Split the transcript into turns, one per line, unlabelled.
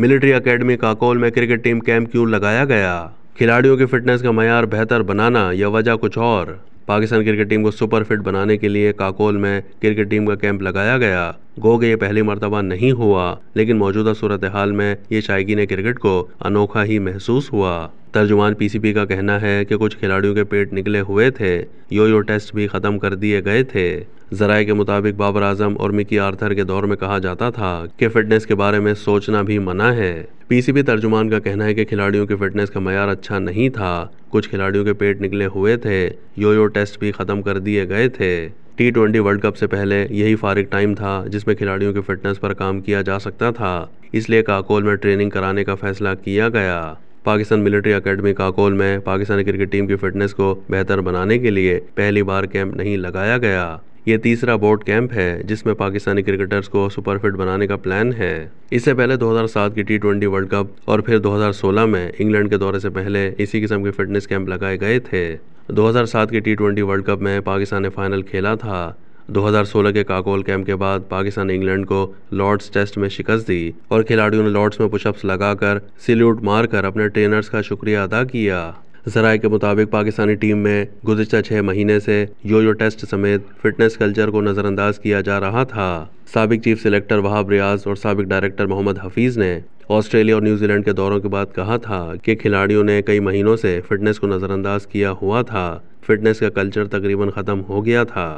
military academy Kakul में cricket team camp क्यों लगाया गया खिलाड़ियों की फिटनेस का मैार बेहतर बनाना या वजह कुछ और पाकिस्तान क्रिकेट टीम को सुपर फिट बनाने के लिए काकोल में क्रिकेट टीम का कैंप लगाया गया गो के ये पहली मरतबा नहीं हुआ लेकिन मौजूदा सूरत हाल में ये शायकी ने क्रिकेट को अनोखा ही महसूस हुआ तर्जुमान पीसीबी का कहना है कि कुछ खिलाड़ियों के पेट निकले हुए थे यो यो टेस्ट भी ख़त्म कर दिए गए थे जराए के मुताबिक बाबर आजम और मिकी आर्थर के दौर में कहा जाता था कि फिटनेस के बारे में सोचना भी मना है पीसीबी तर्जुमान का कहना है कि खिलाड़ियों की फिटनेस का मैार अच्छा नहीं था कुछ खिलाड़ियों के पेट निकले हुए थे यो यो टेस्ट भी ख़त्म कर दिए गए थे टी ट्वेंटी वर्ल्ड कप से पहले यही फारिक टाइम था जिसमें खिलाड़ियों की फिटनेस पर काम किया जा सकता था इसलिए काकोल में ट्रेनिंग कराने का फैसला किया गया पाकिस्तान मिलिट्री अकेडमी काकोल में पाकिस्तानी क्रिकेट टीम की फिटनेस को बेहतर बनाने के लिए पहली बार कैंप नहीं लगाया गया ये तीसरा बोर्ड कैंप है जिसमें पाकिस्तानी क्रिकेटर्स को सुपर फिट बनाने का प्लान है इससे पहले 2007 की टी ट्वेंटी वर्ल्ड कप और फिर 2016 में इंग्लैंड के दौरे से पहले इसी किस्म के फिटनेस कैंप लगाए गए थे 2007 के टी ट्वेंटी वर्ल्ड कप में पाकिस्तान ने फाइनल खेला था 2016 के काकोल कैंप के बाद पाकिस्तान ने इंग्लैंड को लॉर्ड्स टेस्ट में शिकस्त दी और खिलाड़ियों ने लॉर्ड्स में पुशअप्स लगाकर सिल्यूट मारकर अपने ट्रेनर्स का शुक्रिया अदा किया जराए के मुताबिक पाकिस्तानी टीम में गुजशत छः महीने से यो यो टेस्ट समेत फिटनेस कल्चर को नज़रअंदाज किया जा रहा था सबक चीफ सिलेक्टर वहाब रियाज और सबक डायरेक्टर मोहम्मद हफीज़ ने ऑस्ट्रेलिया और न्यूजीलैंड के दौरों के बाद कहा था कि खिलाड़ियों ने कई महीनों से फिटनेस को नज़रअंदाज किया हुआ था फिटनेस का कल्चर तकरीबन ख़त्म हो गया था